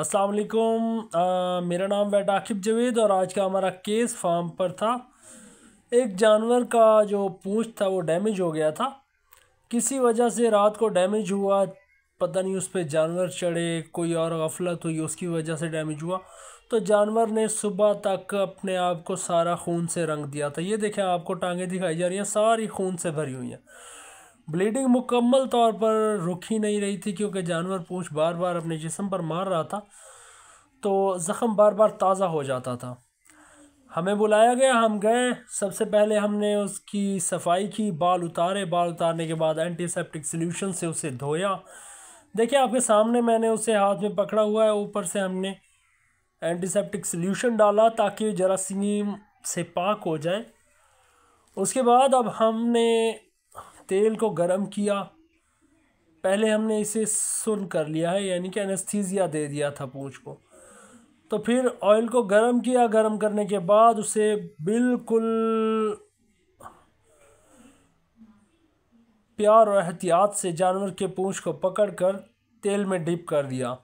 असलकुम मेरा नाम वैट आकिब जवेद और आज का हमारा केस फार्म पर था एक जानवर का जो पूछ था वो डैमेज हो गया था किसी वजह से रात को डैमेज हुआ पता नहीं उस पर जानवर चढ़े कोई और गफलत हुई उसकी वजह से डैमेज हुआ तो जानवर ने सुबह तक अपने आप को सारा खून से रंग दिया था ये देखें आपको टांगें दिखाई जा रही हैं सारी खून से भरी हुई हैं ब्लीडिंग मुकम्मल तौर पर रुक ही नहीं रही थी क्योंकि जानवर पूँछ बार बार अपने जिसम पर मार रहा था तो ज़ख़म बार बार ताज़ा हो जाता था हमें बुलाया गया हम गए सबसे पहले हमने उसकी सफाई की बाल उतारे बाल उतारने के बाद एंटीसेप्टिक सॉल्यूशन से उसे धोया देखिए आपके सामने मैंने उसे हाथ में पकड़ा हुआ है ऊपर से हमने एंटीसेप्टिक सॉल्यूशन डाला ताकि जरासीम से पाक हो जाए उसके बाद अब हमने तेल को गर्म किया पहले हमने इसे सुन कर लिया है यानी कि एनेस्थीजिया दे दिया था पूँछ को तो फिर ऑयल को गर्म किया गर्म करने के बाद उसे बिल्कुल प्यार और एहतियात से जानवर के पूँछ को पकड़कर तेल में डिप कर दिया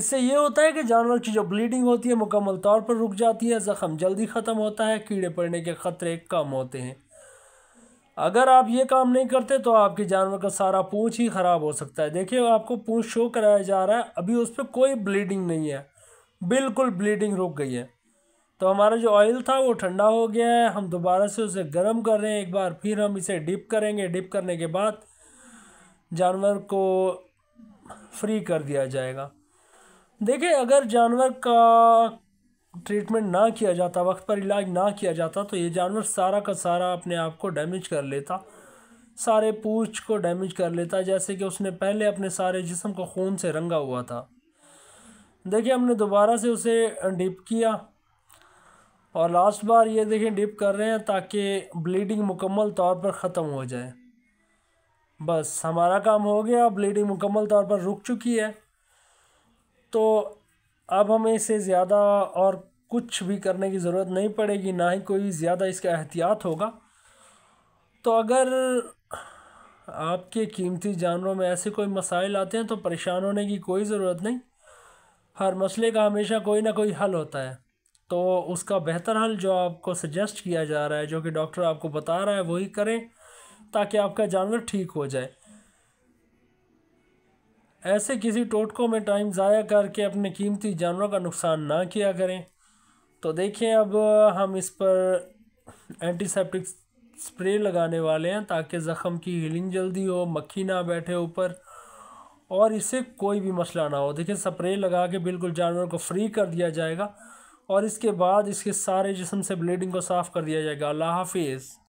इससे ये होता है कि जानवर की जो ब्लीडिंग होती है मुकम्मल तौर पर रुक जाती है ज़ख़म जल्दी ख़त्म होता है कीड़े पड़ने के ख़तरे कम होते हैं अगर आप ये काम नहीं करते तो आपके जानवर का सारा पूँछ ही ख़राब हो सकता है देखिए आपको पूँछ शो कराया जा रहा है अभी उस पर कोई ब्लीडिंग नहीं है बिल्कुल ब्लीडिंग रुक गई है तो हमारा जो ऑयल था वो ठंडा हो गया है हम दोबारा से उसे गर्म कर रहे हैं एक बार फिर हम इसे डिप करेंगे डिप करने के बाद जानवर को फ्री कर दिया जाएगा देखिए अगर जानवर का ट्रीटमेंट ना किया जाता वक्त पर इलाज ना किया जाता तो ये जानवर सारा का सारा अपने आप को डैमेज कर लेता सारे पूछ को डैमेज कर लेता जैसे कि उसने पहले अपने सारे जिसम को खून से रंगा हुआ था देखिए हमने दोबारा से उसे डिप किया और लास्ट बार ये देखें डिप कर रहे हैं ताकि ब्लीडिंग मुकम्मल तौर पर ख़त्म हो जाए बस हमारा काम हो गया ब्लीडिंग मुकम्मल तौर पर रुक चुकी है तो अब हमें इसे ज़्यादा और कुछ भी करने की ज़रूरत नहीं पड़ेगी ना ही कोई ज़्यादा इसका एहतियात होगा तो अगर आपके कीमती जानवरों में ऐसे कोई मसाइल आते हैं तो परेशान होने की कोई ज़रूरत नहीं हर मसले का हमेशा कोई ना कोई हल होता है तो उसका बेहतर हल जो आपको सजेस्ट किया जा रहा है जो कि डॉक्टर आपको बता रहा है वही करें ताकि आपका जानवर ठीक हो जाए ऐसे किसी टोटकों में टाइम ज़ाया करके अपने कीमती जानवरों का नुकसान ना किया करें तो देखिए अब हम इस पर एंटीसेप्टिक स्प्रे लगाने वाले हैं ताकि ज़ख़म की हीलिंग जल्दी हो मक्खी ना बैठे ऊपर और इससे कोई भी मसला ना हो देखिए स्प्रे लगा के बिल्कुल जानवर को फ्री कर दिया जाएगा और इसके बाद इसके सारे जिसम से ब्लीडिंग को साफ़ कर दिया जाएगा अल्लाह हाफिज़